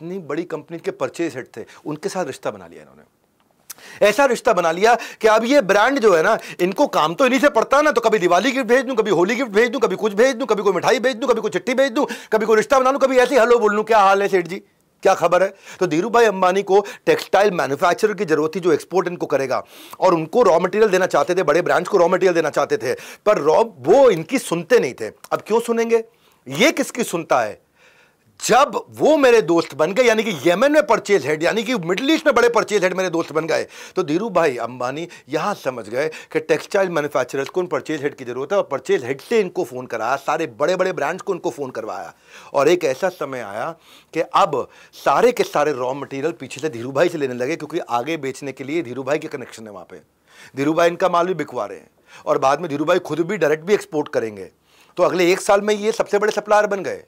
इतनी बड़ी कंपनी के परचेज हेड थे उनके साथ रिश्ता बना लिया इन्होंने ऐसा रिश्ता बना लिया कि अब ये ब्रांड जो है ना इनको काम तो इन्हीं से पड़ता है ना तो कभी दिवाली गिफ्ट भेज दूं कभी होली गिफ्ट भेज दूं कभी कुछ भेज दूं कभी कोई मिठाई भेज दूं कभी कोई चिट्ठी भेज दूं कभी कोई रिश्ता बना लूं कभी ऐसे हेलो बोल लूं क्या हाल है सेठ जी क्या खबर है तो धीरू भाई अंबानी को टेक्सटाइल मैन्युफैक्चरर की जरूरत थी जो एक्सपोर्ट इनको करेगा और उनको रॉ मटेरियल देना चाहते थे बड़े ब्रांड्स को रॉ मटेरियल देना चाहते थे पर रॉ वो इनकी सुनते नहीं थे अब क्यों सुनेंगे ये किसकी सुनता है जब वो मेरे दोस्त बन गए यानी कि यमन में परचेज हेड यानी कि मिडल ईस्ट में बड़े परचेज हेड मेरे दोस्त बन गए तो धीरू भाई अंबानी यहाँ समझ गए कि टेक्सटाइल मैन्युफैक्चरर्स को उन परचेज हेड की ज़रूरत है और परचेज हेड से इनको फ़ोन कराया सारे बड़े बड़े ब्रांड्स को उनको फ़ोन करवाया और एक ऐसा समय आया कि अब सारे के सारे रॉ मटेरियल पीछे से धीरू भाई से लेने लगे क्योंकि आगे बेचने के लिए धीरू भाई के कनेक्शन है वहाँ पर धीरू भाई इनका माल भी बिकवा रहे हैं और बाद में धीरू भाई खुद भी डायरेक्ट भी एक्सपोर्ट करेंगे तो अगले एक साल में ये सबसे बड़े सप्लायर बन गए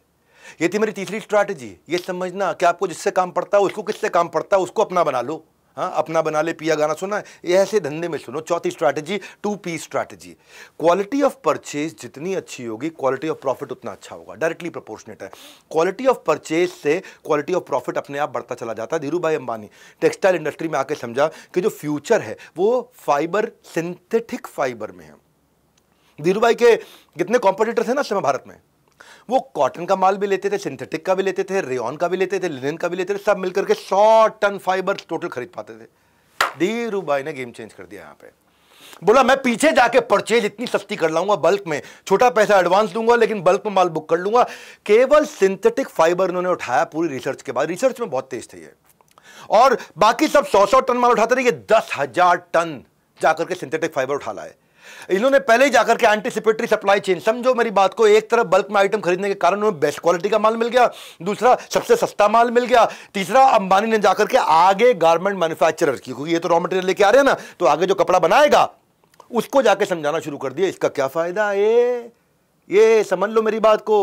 ये थी मेरी तीसरी स्ट्रैटेजी ये समझना कि आपको जिससे काम पड़ता है उसको किससे काम पड़ता है उसको अपना बना लो हाँ अपना बना ले पिया गाना सुना ये ऐसे धंधे में सुनो चौथी strategy two P strategy quality of purchase जितनी अच्छी होगी क्वालिटी ऑफ प्रॉफिट उतना अच्छा होगा डायरेक्टली प्रोपोर्शनेट है क्वालिटी ऑफ परचेज से क्वालिटी ऑफ प्रॉफिट अपने आप बढ़ता चला जाता है धीरू भाई अंबानी टेक्सटाइल इंडस्ट्री में आके समझा कि जो फ्यूचर है वो फाइबर सिंथेटिक फाइबर में है धीरू भाई के कितने कॉम्पिटिटर्स हैं ना समय भारत में वो कॉटन का माल भी लेते थे सिंथेटिक का भी लेते थे रेन का भी लेते थे लिनन का भी लेते थे सब मिलकर के सौ टन फाइबर टोटल खरीद पाते थे धीरू भाई ने गेम चेंज कर दिया यहाँ पे बोला मैं पीछे जाके परचेज इतनी सस्ती कर लाऊंगा बल्क में छोटा पैसा एडवांस दूंगा लेकिन बल्क में माल बुक कर लूंगा केवल सिंथेटिक फाइबर उन्होंने उठाया पूरी रिसर्च के बाद रिसर्च में बहुत तेज थे ये और बाकी सब सौ सौ टन माल उठाते थे ये दस हजार टन जाकर के सिंथेटिक फाइबर उठा लाए इन्होंने पहले ही जाकर के एंटीसिपेटरी सप्लाई चेन समझो मेरी बात को एक तरफ बल्क में आइटम खरीदने के कारण उन्हें बेस्ट क्वालिटी का माल मिल गया दूसरा सबसे सस्ता माल मिल गया तीसरा अंबानी ने जाकर के आगे गारमेंट मैन्युफैक्चरर की क्योंकि ये तो रॉ मटेरियल लेके आ रहे हैं ना तो आगे जो कपड़ा बनाएगा उसको जाके समझाना शुरू कर दिया इसका क्या फायदा ये ये समझ लो मेरी बात को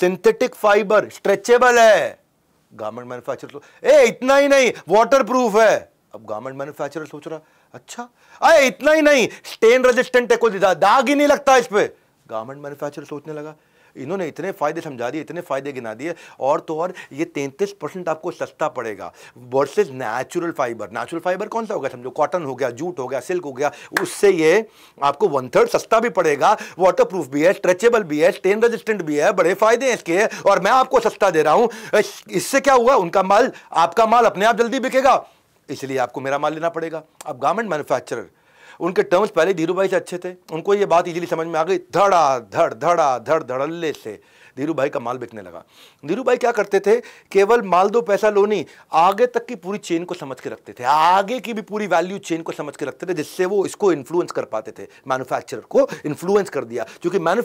सिंथेटिक फाइबर स्ट्रेचेबल है गारमेंट मैन्युफैक्चरर तो- ए इतना ही नहीं वाटर प्रूफ है अब गारमेंट मैन्युफैक्चरर सोच रहा अच्छा अरे इतना ही नहीं स्टेन रेजिस्टेंट है कोई दाग ही नहीं लगता इस पर गारमेंट मैन्युफैक्चर सोचने लगा इन्होंने इतने फ़ायदे समझा दिए इतने फ़ायदे गिना दिए और तो और ये तैंतीस परसेंट आपको सस्ता पड़ेगा versus natural fibre natural fibre कौन सा हो गया समझो कॉटन हो गया जूट हो गया सिल्क हो गया उससे ये आपको वन थर्ड सस्ता भी पड़ेगा वाटर प्रूफ भी है स्ट्रेचेबल भी है स्टेन रेजिस्टेंट भी है बड़े फ़ायदे हैं इसके और मैं आपको सस्ता दे रहा हूँ इससे क्या हुआ उनका माल आपका माल अपने आप जल्दी बिकेगा इसलिए आपको मेरा माल लेना पड़ेगा अब गारमेंट मैन्युफैक्चरर उनके टर्म्स पहले धीरू भाई से अच्छे थे उनको ये बात इजीली समझ में आ गई धड़ा धड़ धड़ा धड़ धड़ल्ले से धीरू भाई का माल बिकने लगा धीरू भाई क्या करते थे केवल माल दो पैसा लो नहीं आगे तक की पूरी चेन को समझ के रखते थे आगे की भी पूरी वैल्यू चेन को समझ के रखते थे जिससे वो इसको इन्फ्लुएंस कर पाते थे मैन्युफैक्चरर को इन्फ्लुएंस कर दिया क्योंकि